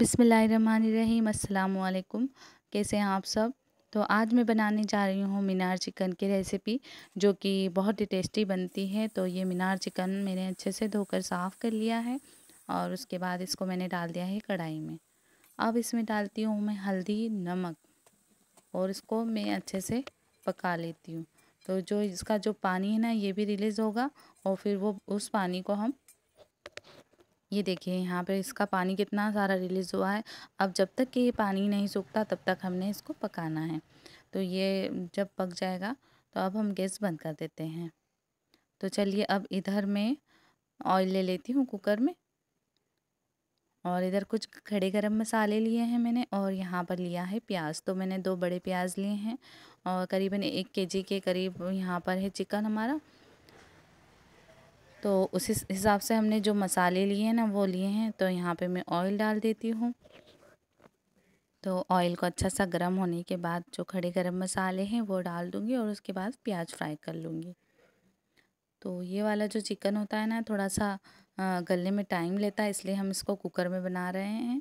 बिसमीम् अल्लाम कैसे हैं आप सब तो आज मैं बनाने जा रही हूँ मीनार चिकन की रेसिपी जो कि बहुत ही टेस्टी बनती है तो ये मीनार चिकन मैंने अच्छे से धोकर साफ़ कर लिया है और उसके बाद इसको मैंने डाल दिया है कढ़ाई में अब इसमें डालती हूँ मैं हल्दी नमक और इसको मैं अच्छे से पका लेती हूँ तो जो इसका जो पानी है ना ये भी रिलीज़ होगा और फिर वो उस पानी को हम ये देखिए यहाँ पे इसका पानी कितना सारा रिलीज़ हुआ है अब जब तक कि ये पानी नहीं सूखता तब तक हमने इसको पकाना है तो ये जब पक जाएगा तो अब हम गैस बंद कर देते हैं तो चलिए अब इधर मैं ऑयल ले लेती हूँ कुकर में और इधर कुछ खड़े गरम मसाले लिए हैं मैंने और यहाँ पर लिया है प्याज तो मैंने दो बड़े प्याज लिए हैं और करीबन एक केजी के करीब यहाँ पर है चिकन हमारा तो उस हिसाब से हमने जो मसाले लिए हैं ना वो लिए हैं तो यहाँ पे मैं ऑयल डाल देती हूँ तो ऑयल को अच्छा सा गर्म होने के बाद जो खड़े गर्म मसाले हैं वो डाल दूँगी और उसके बाद प्याज फ्राई कर लूँगी तो ये वाला जो चिकन होता है ना थोड़ा सा गलने में टाइम लेता है इसलिए हम इसको कुकर में बना रहे हैं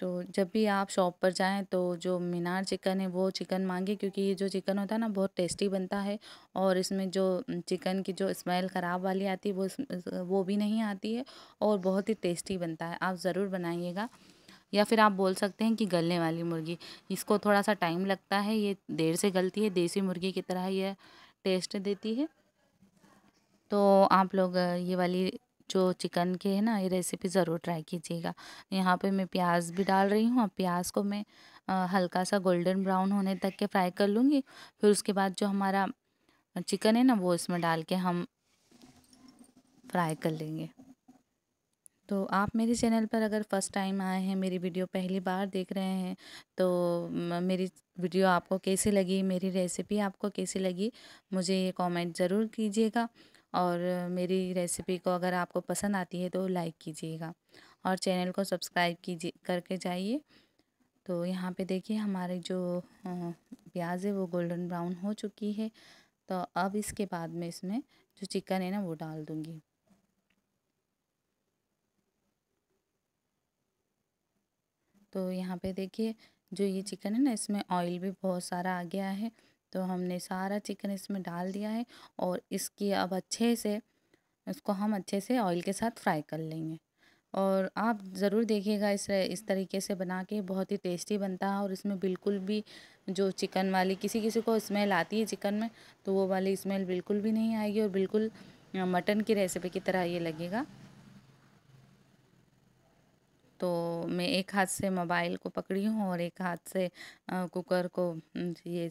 तो जब भी आप शॉप पर जाएं तो जो मीनार चिकन है वो चिकन मांगे क्योंकि ये जो चिकन होता है ना बहुत टेस्टी बनता है और इसमें जो चिकन की जो स्मेल ख़राब वाली आती है वो वो भी नहीं आती है और बहुत ही टेस्टी बनता है आप ज़रूर बनाइएगा या फिर आप बोल सकते हैं कि गलने वाली मुर्गी इसको थोड़ा सा टाइम लगता है ये देर से गलती है देसी मुर्गी की तरह यह टेस्ट देती है तो आप लोग ये वाली जो चिकन के है ना ये रेसिपी ज़रूर ट्राई कीजिएगा यहाँ पे मैं प्याज भी डाल रही हूँ प्याज को मैं हल्का सा गोल्डन ब्राउन होने तक के फ्राई कर लूँगी फिर उसके बाद जो हमारा चिकन है ना वो इसमें डाल के हम फ्राई कर लेंगे तो आप मेरे चैनल पर अगर फर्स्ट टाइम आए हैं मेरी वीडियो पहली बार देख रहे हैं तो मेरी वीडियो आपको कैसी लगी मेरी रेसिपी आपको कैसी लगी मुझे ये कमेंट ज़रूर कीजिएगा और मेरी रेसिपी को अगर आपको पसंद आती है तो लाइक कीजिएगा और चैनल को सब्सक्राइब कीजिए करके जाइए तो यहाँ पे देखिए हमारे जो प्याज है वो गोल्डन ब्राउन हो चुकी है तो अब इसके बाद में इसमें जो चिकन है ना वो डाल दूँगी तो यहाँ पे देखिए जो ये चिकन है ना इसमें ऑयल भी बहुत सारा आ गया है तो हमने सारा चिकन इसमें डाल दिया है और इसकी अब अच्छे से इसको हम अच्छे से ऑयल के साथ फ्राई कर लेंगे और आप ज़रूर देखिएगा इस इस तरीके से बना के बहुत ही टेस्टी बनता है और इसमें बिल्कुल भी जो चिकन वाली किसी किसी को स्मेल आती है चिकन में तो वो वाली स्मेल बिल्कुल भी नहीं आएगी और बिल्कुल मटन की रेसिपी की तरह ये लगेगा तो मैं एक हाथ से मोबाइल को पकड़ी हूँ और एक हाथ से कुकर को ये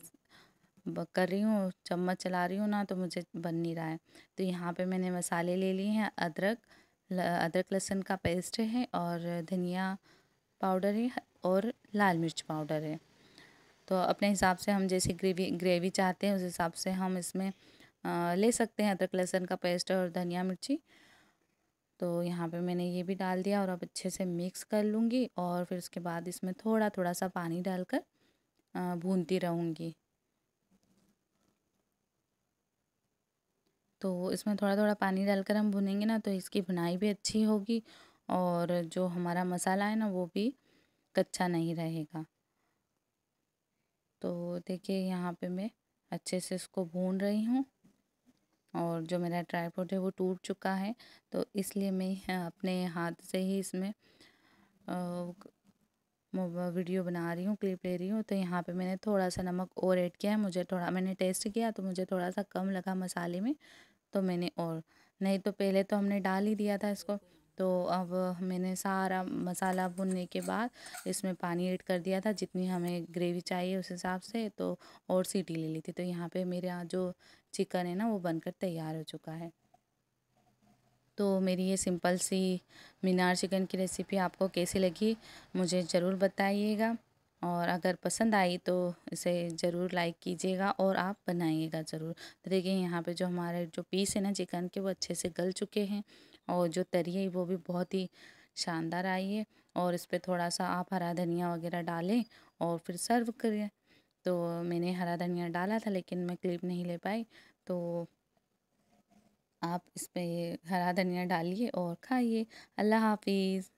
कर रही हूँ चम्मच चला रही हूँ ना तो मुझे बन नहीं रहा है तो यहाँ पे मैंने मसाले ले लिए हैं अदरक अदरक लहसुन का पेस्ट है और धनिया पाउडर है और लाल मिर्च पाउडर है तो अपने हिसाब से हम जैसे ग्रेवी ग्रेवी चाहते हैं उस हिसाब से हम इसमें ले सकते हैं अदरक लहसुन का पेस्ट और धनिया मिर्ची तो यहाँ पे मैंने ये भी डाल दिया और अब अच्छे से मिक्स कर लूँगी और फिर उसके बाद इसमें थोड़ा थोड़ा सा पानी डालकर भूनती रहूँगी तो इसमें थोड़ा थोड़ा पानी डालकर हम भुनेंगे ना तो इसकी भुनाई भी अच्छी होगी और जो हमारा मसाला है ना वो भी कच्चा नहीं रहेगा तो देखिए यहाँ पे मैं अच्छे से इसको भून रही हूँ और जो मेरा ट्राईपोड है वो टूट चुका है तो इसलिए मैं अपने हाथ से ही इसमें वीडियो बना रही हूँ क्लिप ले रही हूँ तो यहाँ पे मैंने थोड़ा सा नमक और ऐड किया है मुझे थोड़ा मैंने टेस्ट किया तो मुझे थोड़ा सा कम लगा मसाले में तो मैंने और नहीं तो पहले तो हमने डाल ही दिया था इसको तो अब मैंने सारा मसाला भुनने के बाद इसमें पानी ऐड कर दिया था जितनी हमें ग्रेवी चाहिए उस हिसाब से तो और सीटी ले ली थी तो यहाँ पे मेरा जो चिकन है ना वो बनकर तैयार हो चुका है तो मेरी ये सिंपल सी मीनार चिकन की रेसिपी आपको कैसी लगी मुझे ज़रूर बताइएगा और अगर पसंद आई तो इसे ज़रूर लाइक कीजिएगा और आप बनाइएगा ज़रूर तो देखिए यहाँ पे जो हमारे जो पीस है ना चिकन के वो अच्छे से गल चुके हैं और जो तरी है वो भी बहुत ही शानदार आई है और इस पर थोड़ा सा आप हरा धनिया वगैरह डालें और फिर सर्व करें तो मैंने हरा धनिया डाला था लेकिन मैं क्लिप नहीं ले पाई तो आप इस पर हरा धनिया डालिए और खाइए अल्लाह हाफिज़